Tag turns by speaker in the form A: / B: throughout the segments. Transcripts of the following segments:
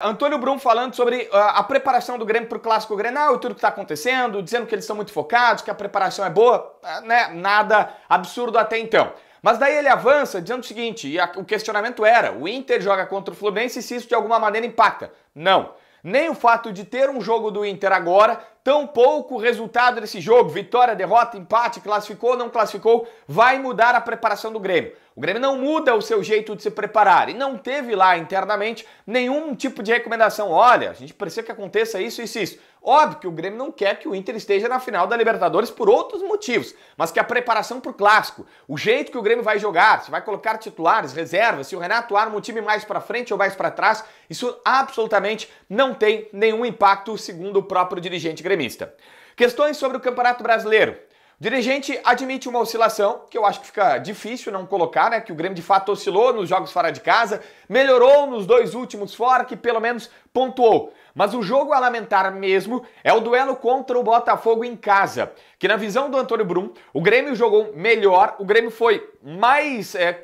A: Antônio Brum falando sobre a, ah, a preparação do Grêmio para o Clássico Grenal e tudo que está acontecendo, dizendo que eles estão muito focados, que a preparação é boa, ah, né? Nada absurdo até então. Mas daí ele avança dizendo o seguinte, e a, o questionamento era, o Inter joga contra o Fluminense e se isso de alguma maneira impacta. Não. Nem o fato de ter um jogo do Inter agora tão pouco o resultado desse jogo, vitória, derrota, empate, classificou, não classificou, vai mudar a preparação do Grêmio. O Grêmio não muda o seu jeito de se preparar e não teve lá internamente nenhum tipo de recomendação. Olha, a gente precisa que aconteça isso, isso, isso. Óbvio que o Grêmio não quer que o Inter esteja na final da Libertadores por outros motivos, mas que a preparação para o clássico, o jeito que o Grêmio vai jogar, se vai colocar titulares, reservas, se o Renato arma um time mais para frente ou mais para trás, isso absolutamente não tem nenhum impacto, segundo o próprio dirigente Grêmio gremista. Questões sobre o Campeonato Brasileiro. O dirigente admite uma oscilação, que eu acho que fica difícil não colocar, né? Que o Grêmio de fato oscilou nos jogos fora de casa, melhorou nos dois últimos fora, que pelo menos pontuou. Mas o jogo a lamentar mesmo é o duelo contra o Botafogo em casa, que na visão do Antônio Brum, o Grêmio jogou melhor, o Grêmio foi mais. É,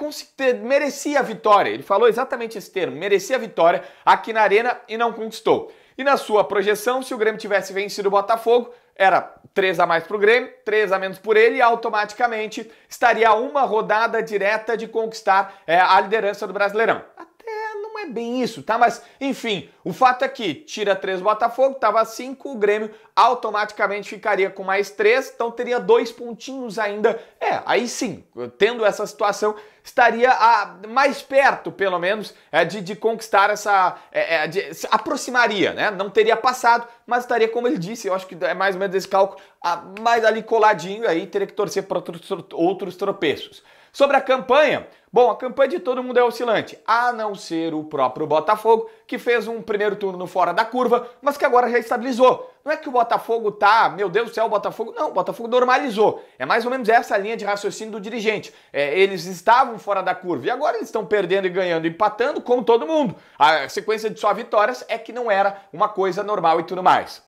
A: merecia a vitória, ele falou exatamente esse termo, merecia a vitória aqui na Arena e não conquistou. E na sua projeção, se o Grêmio tivesse vencido o Botafogo, era 3 a mais para o Grêmio, 3 a menos por ele, e automaticamente estaria uma rodada direta de conquistar é, a liderança do Brasileirão. Até não é bem isso, tá? Mas, enfim, o fato é que tira 3 o Botafogo, estava 5, o Grêmio automaticamente ficaria com mais 3, então teria dois pontinhos ainda aí sim, tendo essa situação, estaria a, mais perto, pelo menos, é, de, de, conquistar essa. É, é, de, se aproximaria, né? Não teria passado, mas estaria, como ele disse, eu acho que é mais ou menos esse cálculo, a, mais ali coladinho, aí teria que torcer para outros, outros tropeços. Sobre a campanha, bom, a campanha de todo mundo é oscilante, a não ser o próprio Botafogo, que fez um primeiro turno fora da curva, mas que agora já estabilizou. Não é que o Botafogo tá, meu Deus do céu, o Botafogo. Não, o Botafogo normalizou. É mais ou menos essa linha de raciocínio do dirigente. É, eles estavam fora da curva e agora eles estão perdendo e ganhando, empatando, como todo mundo. A sequência de só vitórias é que não era uma coisa normal e tudo mais.